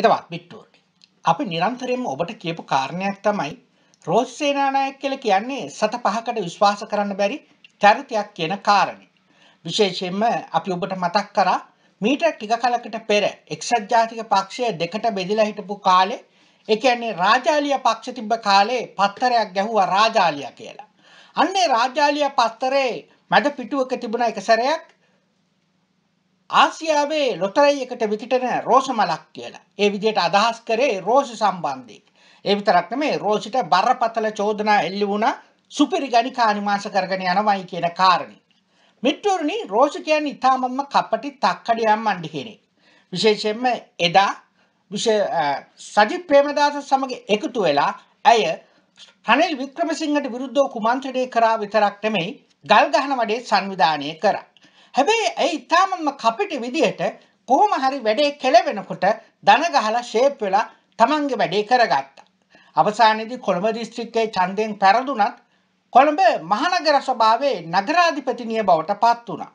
හිතවත් බිට්ටුවනි. අපි නිරන්තරයෙන්ම ඔබට කියපු කාරණයක් තමයි රෝහි සේනානායක කියලා කියන්නේ සත පහකට විශ්වාස කරන්න බැරි චරිතයක් කියන කාරණේ. විශේෂයෙන්ම අපි ඔබට මතක් කරා මීට ටික කලකට පෙර එක්සත් ජාතික පක්ෂය දෙකට බෙදලා හිටපු කාලේ ඒ කියන්නේ රාජාලිය පක්ෂ තිබ්බ කාලේ පත්තරයක් ගැහුවා රාජාලිය කියලා. අන්නේ රාජාලිය පත්තරේ මැද පිටුවක තිබුණ එක සැරයක් ආසියාවේ ලොතරැයි එකට විකිටන රෝස මලක් කියලා. ඒ විදිහට අදහස් කරේ රෝස සම්බන්ධයෙන්. ඒ විතරක් නෙමෙයි රෝසිට බරපතල චෝදනා එල්ල වුණා සුපිරි ගණිකා අනිමාස කරගෙන යනවයි කියන කාරණේ. මිත්‍රෝරුනි රෝස කියන්නේ ඊටමම කපටි තක්කඩියම් මණ්ඩි කෙනෙක්. විශේෂයෙන්ම එදා සජිත් ප්‍රේමදාස සමග එකතු වෙලා ඇය රනිල් වික්‍රමසිංහට විරුද්ධව කුමන්ත්‍රණය කරා විතරක් නෙමෙයි ගල් ගහන වැඩේ සංවිධානය කරා. හැබැයි ඒ ඉතාමත්ම කපටි විදිහට කොහොම හරි වැඩේ කෙලවෙනකොට දන ගහලා ෂේප් වෙලා Tamange වැඩේ කරගත්තා. අවසානයේදී කොළඹ දිස්ත්‍රික්කයේ ඡන්දයෙන් පෙරදුනත් කොළඹ මහනගර ස්වභාවයේ නගරාධිපතිනිය බවට පත් වුණා.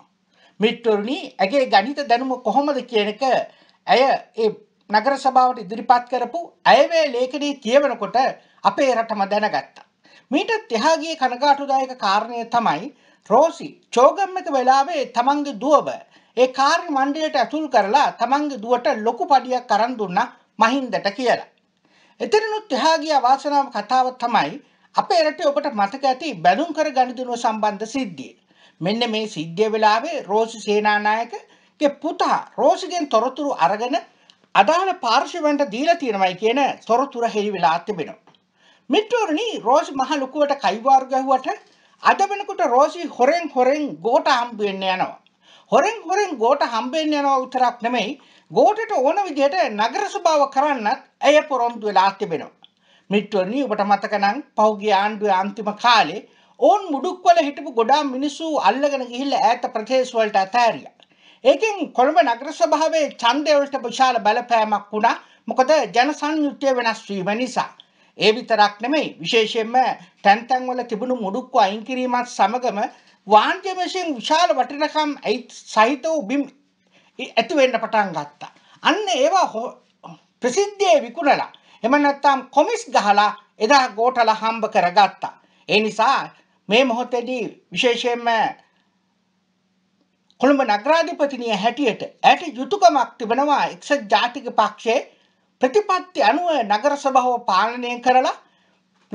මිට්ටුරුණි ඇගේ ගණිත දැනුම කොහොමද කියන එක ඇය ඒ නගර සභාවට ඉදිරිපත් කරපු ඇයවේ ලේඛනයේ කියවනකොට අපේ රටම දැනගත්තා. මීටත් එහා ගිය කනගාටුදායක කාරණය තමයි රෝසි චෝගම්මක වෙලාවේ තමන්ගේ දුවව ඒ කාර්ය මණ්ඩලයට ඇතුල් කරලා තමන්ගේ දුවට ලොකු පඩියක් අරන් දුන්නා මහින්දට කියලා. එතනනුත් එහා ගිය අවාසනාව කතාව තමයි අපේ රටේ ඔබට මතක ඇති බැඳුම් කර ගනුදෙනුව සම්බන්ධ සිද්ධිය. මෙන්න මේ සිද්ධිය වෙලාවේ රෝසි සේනානායකගේ පුතා රෝසිගෙන් තොරතුරු අරගෙන අදාළ පාර්ශවයන්ට දීලා තියෙනවයි කියන තොරතුරු හෙළි වෙලා තිබෙනවා. මිට්ටෝරණි රෝසි මහ ලොකුවට කයිවාර් ගැහුවට අද වෙනකොට රෝසි හොරෙන් හොරෙන් ගෝට හම්බ වෙන්න යනවා. හොරෙන් හොරෙන් ගෝට හම්බ වෙන්න යනවා විතරක් නෙමෙයි ගෝටට ඕන විදිහට නගර ස්වභාව කරන්නත් ඇය පොරොන්දු වෙලා තිබෙනවා. මිට්ටෝරණි ඔබට මතක නම් පහුගිය ආණ්ඩුවේ අන්තිම කාලේ ඕන් මුඩුක්වල හිටපු ගොඩාක් මිනිස්සු අල්ලගෙන ගිහිල්ලා ඈත ප්‍රදේශ වලට අතෑරියා. ඒකෙන් කොළඹ නගර සභාවේ ඡන්දය වලට විශාල බලපෑමක් වුණා. මොකද ජන සංයුත්තේ වෙනස් වීම නිසා. ඒ විතරක් නෙමෙයි විශේෂයෙන්ම තැන් තැන් වල තිබුණු මුඩුක්කු අයින් කිරීමත් සමගම වාණිජ්‍ය වශයෙන් විශාල වටිනකම් සහිත වූ බිම් ඇති වෙන්න පටන් ගත්තා. අන්න ඒවා ප්‍රසිද්ධියේ විකුණලා එහෙම නැත්නම් කොමිස් ගහලා එදා ගෝඨල හම්බ කරගත්තා. ඒ නිසා මේ මොහොතේදී විශේෂයෙන්ම කොළඹ නගරාධිපතිනිය හැටියට ඇයට යුතුයකමක් තිබෙනවා එක්සත් ජාතික පක්ෂයේ ප්‍රතිපත්ති අනුව නගර සභාව පාලනය කරලා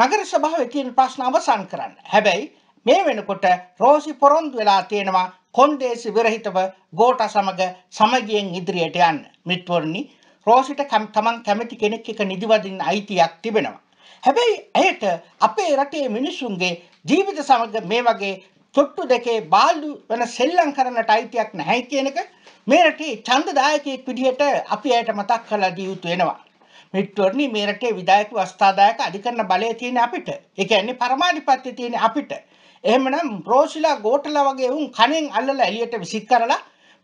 නගර සභාවේ තියෙන ප්‍රශ්න අවසන් කරන්න. හැබැයි මේ වෙනකොට රෝසි පොරොන්දු වෙලා තියෙනවා කොන්දේසි විරහිතව ගෝඨ සමග සමගියෙන් ඉදිරියට යන්න. මිත්වරුනි රෝසිට තමන් කැමති කෙනෙක් එක නිදිවදින්න අයිතියක් තිබෙනවා. හැබැයි ඇයට අපේ රටේ මිනිසුන්ගේ ජීවිත සමග මේ වගේ තොට්ටු දෙකේ බාල්දු වෙන සෙල්ලම් කරන්නට අයිතියක් නැහැ කියන එක මේ රටේ ඡන්දදායකයෙක් විදිහට අපි ඇයට මතක් කරලා දිය යුතු වෙනවා. මිත්‍රෝනි මේ රටේ විධායක වස්ථාදායක අධිකරණ බලය තියෙන අපිට. ඒ කියන්නේ පරමාධිපත්‍ය තියෙන අපිට. එහෙමනම් රෝසිලා ගෝඨලා වගේ වුන් කණෙන් අල්ලලා එළියට විසික් කරලා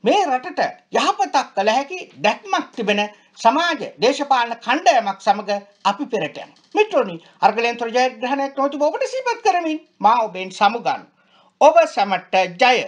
මේ රටට යහපතක් කළ හැකි දැක්මක් තිබෙන සමාජ දේශපාලන කණ්ඩායමක් සමග අපි පෙරට යමු. මිත්‍රෝනි අර්ගලෙන්තර ජයග්‍රහණයක් නොතු ඔබට සිහිපත් කරමින් මා ඔබෙන් සමුගන්නවා. ඔබ සැමට ජය